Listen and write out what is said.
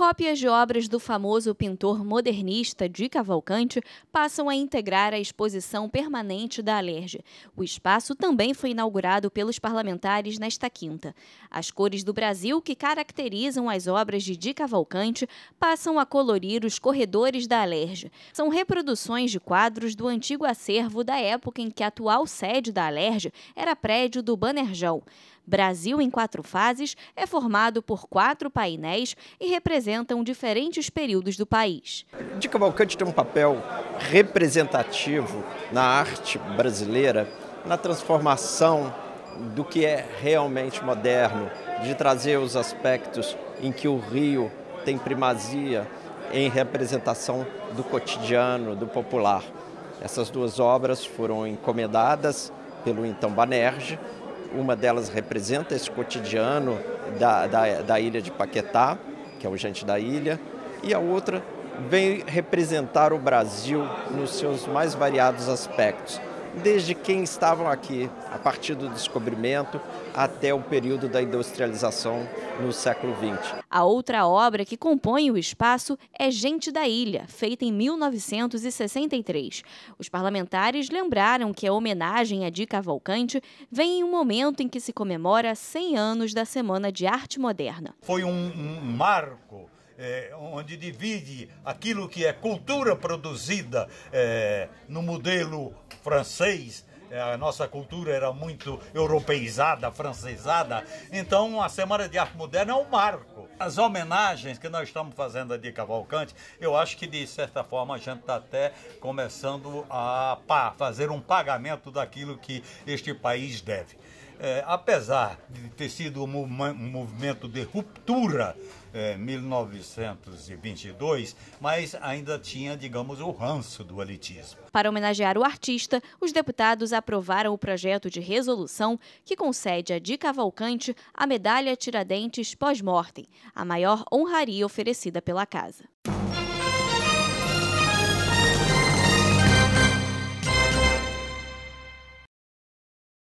cópias de obras do famoso pintor modernista Di Cavalcante passam a integrar a exposição permanente da Alerj. O espaço também foi inaugurado pelos parlamentares nesta quinta. As cores do Brasil que caracterizam as obras de Di Cavalcante passam a colorir os corredores da Alerj. São reproduções de quadros do antigo acervo da época em que a atual sede da Alerj era prédio do Banerjão. Brasil em Quatro Fases é formado por quatro painéis e representam diferentes períodos do país. De Cavalcante tem um papel representativo na arte brasileira, na transformação do que é realmente moderno, de trazer os aspectos em que o Rio tem primazia em representação do cotidiano, do popular. Essas duas obras foram encomendadas pelo então Banerje uma delas representa esse cotidiano da, da, da ilha de Paquetá, que é o gente da ilha, e a outra vem representar o Brasil nos seus mais variados aspectos desde quem estavam aqui, a partir do descobrimento até o período da industrialização no século XX. A outra obra que compõe o espaço é Gente da Ilha, feita em 1963. Os parlamentares lembraram que a homenagem a Di Cavalcante vem em um momento em que se comemora 100 anos da Semana de Arte Moderna. Foi um, um marco é, onde divide aquilo que é cultura produzida é, no modelo francês. É, a nossa cultura era muito europeizada, francesada. Então, a Semana de Arte Moderna é um marco. As homenagens que nós estamos fazendo a de Cavalcante, eu acho que, de certa forma, a gente está até começando a fazer um pagamento daquilo que este país deve. É, apesar de ter sido um movimento de ruptura em é, 1922, mas ainda tinha, digamos, o ranço do elitismo. Para homenagear o artista, os deputados aprovaram o projeto de resolução que concede a de Cavalcante a medalha Tiradentes pós-mortem, a maior honraria oferecida pela casa.